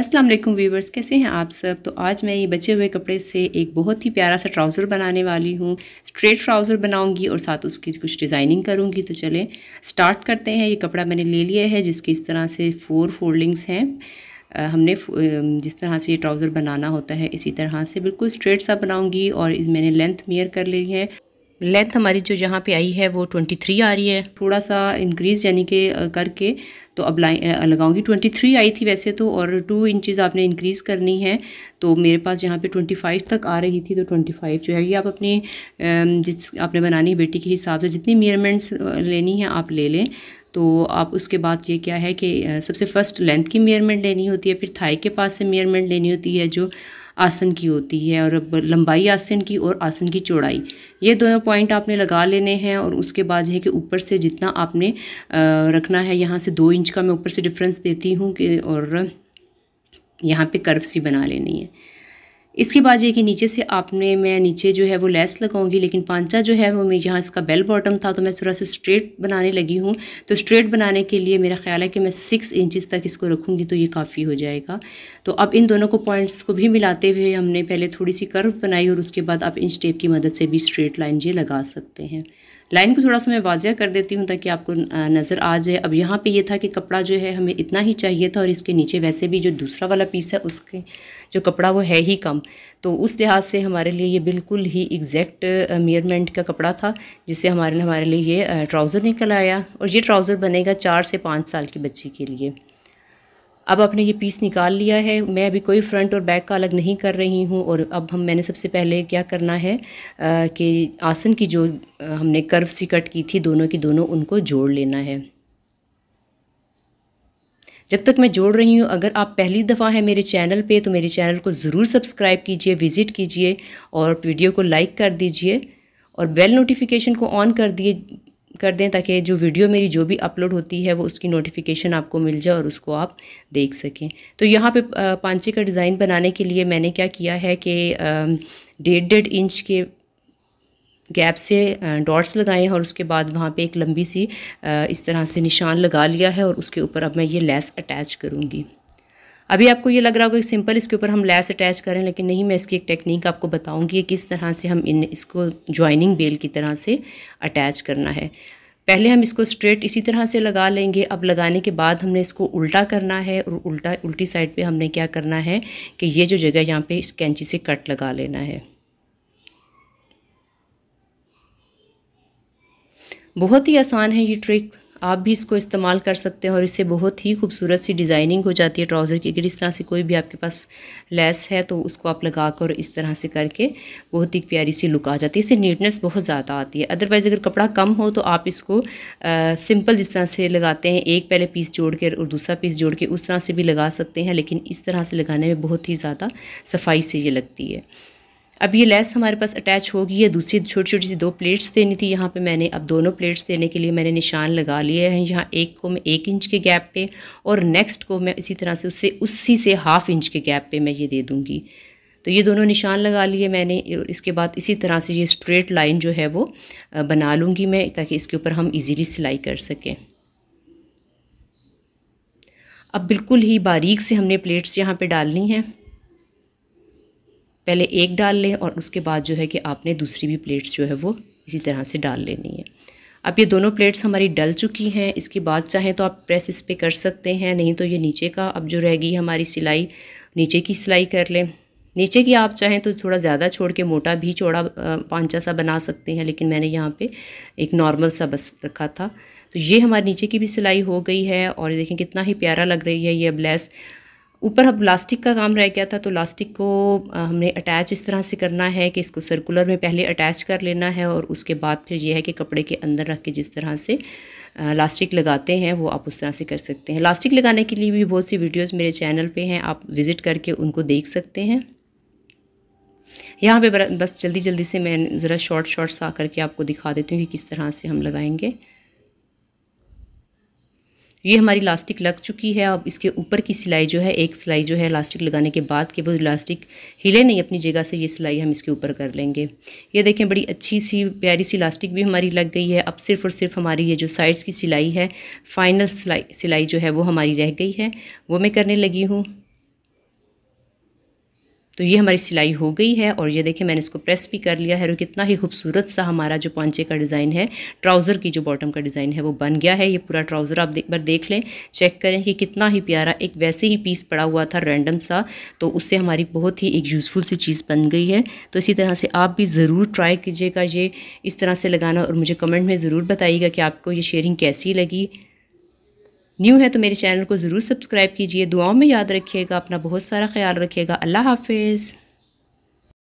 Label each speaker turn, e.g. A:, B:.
A: अस्सलाम वालेकुम व्यूवर्स कैसे हैं आप सब तो आज मैं ये बचे हुए कपड़े से एक बहुत ही प्यारा सा ट्राउज़र बनाने वाली हूँ स्ट्रेट ट्राउज़र बनाऊँगी और साथ उसकी कुछ डिज़ाइनिंग करूँगी तो चलें स्टार्ट करते हैं ये कपड़ा मैंने ले लिया है जिसके इस तरह से फ़ोर फोल्डिंग्स हैं हमने जिस तरह से ये ट्राउज़र बनाना होता है इसी तरह से बिल्कुल स्ट्रेट सा बनाऊँगी और मैंने लेंथ मेयर कर ली है लेंथ हमारी जो यहाँ पे आई है वो 23 आ रही है थोड़ा सा इंक्रीज़ यानी कि करके तो अब लगाऊंगी 23 आई थी वैसे तो और टू इंचज़ आपने इंक्रीज़ करनी है तो मेरे पास यहाँ पे 25 तक आ रही थी तो 25 जो है ये आप अपनी जिस आपने बनानी है बेटी के हिसाब से जितनी मेयरमेंट्स लेनी है आप ले लें तो आप उसके बाद ये क्या है कि सबसे फ़र्स्ट लेंथ की मेयरमेंट लेनी होती है फिर थाई के पास से मेयरमेंट लेनी होती है जो आसन की होती है और लंबाई आसन की और आसन की चौड़ाई ये दोनों पॉइंट आपने लगा लेने हैं और उसके बाद है कि ऊपर से जितना आपने रखना है यहाँ से दो इंच का मैं ऊपर से डिफरेंस देती हूँ कि और यहाँ पे कर्व सी बना लेनी है इसके बाद ये कि नीचे से आपने मैं नीचे जो है वो लेस लगाऊंगी लेकिन पांचा जो है वो मैं यहाँ इसका बेल बॉटम था तो मैं थोड़ा सा स्ट्रेट बनाने लगी हूँ तो स्ट्रेट बनाने के लिए मेरा ख्याल है कि मैं सिक्स इंचज़ तक इसको रखूँगी तो ये काफ़ी हो जाएगा तो अब इन दोनों को पॉइंट्स को भी मिलाते हुए हमने पहले थोड़ी सी कर्व बनाई और उसके बाद आप इन स्टेप की मदद से भी स्ट्रेट लाइन ये लगा सकते हैं लाइन को थोड़ा सा मैं वाजिया कर देती हूँ ताकि आपको नज़र आ जाए अब यहाँ पे ये था कि कपड़ा जो है हमें इतना ही चाहिए था और इसके नीचे वैसे भी जो दूसरा वाला पीस है उसके जो कपड़ा वो है ही कम तो उस लिहाज से हमारे लिए ये बिल्कुल ही एग्जैक्ट मेयरमेंट का कपड़ा था जिससे हमारे हमारे लिए ये ट्राउज़र निकल आया और ये ट्राउज़र बनेगा चार से पाँच साल की बच्ची के लिए अब आपने ये पीस निकाल लिया है मैं अभी कोई फ्रंट और बैक का अलग नहीं कर रही हूँ और अब हम मैंने सबसे पहले क्या करना है कि आसन की जो हमने कर्व सी कट की थी दोनों की दोनों उनको जोड़ लेना है जब तक मैं जोड़ रही हूँ अगर आप पहली दफ़ा हैं मेरे चैनल पे तो मेरे चैनल को ज़रूर सब्सक्राइब कीजिए विज़िट कीजिए और वीडियो को लाइक कर दीजिए और बेल नोटिफिकेशन को ऑन कर दिए कर दें ताकि जो वीडियो मेरी जो भी अपलोड होती है वो उसकी नोटिफिकेशन आपको मिल जाए और उसको आप देख सकें तो यहाँ पे पांचे का डिज़ाइन बनाने के लिए मैंने क्या किया है कि डेढ़ डेढ़ इंच के गैप से डॉट्स लगाए हैं और उसके बाद वहाँ पे एक लंबी सी इस तरह से निशान लगा लिया है और उसके ऊपर अब मैं ये लेस अटैच करूँगी अभी आपको ये लग रहा होगा कि सिंपल इसके ऊपर हम लैस अटैच करें लेकिन नहीं मैं इसकी एक टेक्निक आपको बताऊंगी किस तरह से हम इन इसको ज्वाइनिंग बेल की तरह से अटैच करना है पहले हम इसको स्ट्रेट इसी तरह से लगा लेंगे अब लगाने के बाद हमने इसको उल्टा करना है और उल्टा उल्टी साइड पे हमने क्या करना है कि ये जो जगह यहाँ पे इस कैंची से कट लगा लेना है बहुत ही आसान है ये ट्रिक आप भी इसको इस्तेमाल कर सकते हैं और इससे बहुत ही खूबसूरत सी डिज़ाइनिंग हो जाती है ट्राउज़र की अगर इस तरह से कोई भी आपके पास लेस है तो उसको आप लगा कर इस तरह से करके बहुत ही प्यारी सी लुक आ जाती है इससे नीटनेस बहुत ज़्यादा आती है अदरवाइज़ अगर कपड़ा कम हो तो आप इसको आ, सिंपल जिस तरह से लगाते हैं एक पहले पीस जोड़ के और दूसरा पीस जोड़ के उस तरह से भी लगा सकते हैं लेकिन इस तरह से लगाने में बहुत ही ज़्यादा सफाई से ये लगती है अब ये लेस हमारे पास अटैच होगी ये दूसरी छोटी छोटी सी दो प्लेट्स देनी थी यहाँ पे मैंने अब दोनों प्लेट्स देने के लिए मैंने निशान लगा लिए हैं यहाँ एक को मैं एक इंच के गैप पे और नेक्स्ट को मैं इसी तरह से उससे उसी से हाफ इंच के गैप पे मैं ये दे दूँगी तो ये दोनों निशान लगा लिए मैंने और इसके बाद इसी तरह से ये स्ट्रेट लाइन जो है वो बना लूँगी मैं ताकि इसके ऊपर हम ईज़िली सिलाई कर सकें अब बिल्कुल ही बारीक से हमने प्लेट्स यहाँ पे डालनी हैं पहले एक डाल लें और उसके बाद जो है कि आपने दूसरी भी प्लेट्स जो है वो इसी तरह से डाल लेनी है अब ये दोनों प्लेट्स हमारी डल चुकी हैं इसके बाद चाहें तो आप प्रेस इस पर कर सकते हैं नहीं तो ये नीचे का अब जो रह गई हमारी सिलाई नीचे की सिलाई कर लें नीचे की आप चाहें तो थोड़ा ज़्यादा छोड़ के मोटा भी चौड़ा पांचा सा बना सकते हैं लेकिन मैंने यहाँ पे एक नॉर्मल सा बस रखा था तो ये हमारे नीचे की भी सिलाई हो गई है और देखें कितना ही प्यारा लग रही है ये अब लेस ऊपर अब लास्टिक का काम रह गया था तो लास्टिक को हमने अटैच इस तरह से करना है कि इसको सर्कुलर में पहले अटैच कर लेना है और उसके बाद फिर यह है कि कपड़े के अंदर रख के जिस तरह से लास्टिक लगाते हैं वो आप उस तरह से कर सकते हैं लास्टिक लगाने के लिए भी बहुत सी वीडियोस मेरे चैनल पे हैं आप विज़िट करके उनको देख सकते हैं यहाँ पे बस जल्दी जल्दी से मैं ज़रा शॉर्ट शॉर्ट्स आ करके आपको दिखा देती हूँ कि किस तरह से हम लगाएंगे ये हमारी इलास्टिक लग चुकी है अब इसके ऊपर की सिलाई जो है एक सिलाई जो है इलास्टिक लगाने के बाद कि वो इलास्टिक हिले नहीं अपनी जगह से ये सिलाई हम इसके ऊपर कर लेंगे ये देखें बड़ी अच्छी सी प्यारी सी इलास्टिक भी हमारी लग गई है अब सिर्फ और सिर्फ हमारी ये जो साइड्स की सिलाई है फाइनल सिलाई सिलाई जो है वो हमारी रह गई है वो मैं करने लगी हूँ तो ये हमारी सिलाई हो गई है और ये देखिए मैंने इसको प्रेस भी कर लिया है और कितना ही खूबसूरत सा हमारा जो पांचे का डिज़ाइन है ट्राउज़र की जो बॉटम का डिज़ाइन है वो बन गया है ये पूरा ट्राउज़र आप एक बार देख लें चेक करें कि कितना ही प्यारा एक वैसे ही पीस पड़ा हुआ था रैंडम सा तो उससे हमारी बहुत ही एक यूज़फुल सी चीज़ बन गई है तो इसी तरह से आप भी ज़रूर ट्राई कीजिएगा ये इस तरह से लगाना और मुझे कमेंट में ज़रूर बताइएगा कि आपको ये शेयरिंग कैसी लगी न्यू है तो मेरे चैनल को ज़रूर सब्सक्राइब कीजिए दुआओं में याद रखिएगा अपना बहुत सारा ख्याल रखिएगा अल्लाह हाफिज़